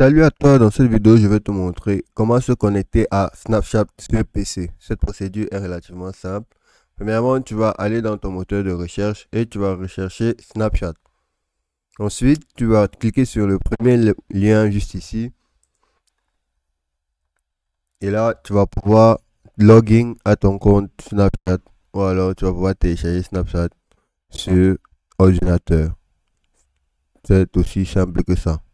Salut à toi, dans cette vidéo je vais te montrer comment se connecter à Snapchat sur PC. Cette procédure est relativement simple. Premièrement, tu vas aller dans ton moteur de recherche et tu vas rechercher Snapchat. Ensuite, tu vas cliquer sur le premier lien juste ici. Et là, tu vas pouvoir login à ton compte Snapchat ou alors tu vas pouvoir télécharger Snapchat sur ordinateur. C'est aussi simple que ça.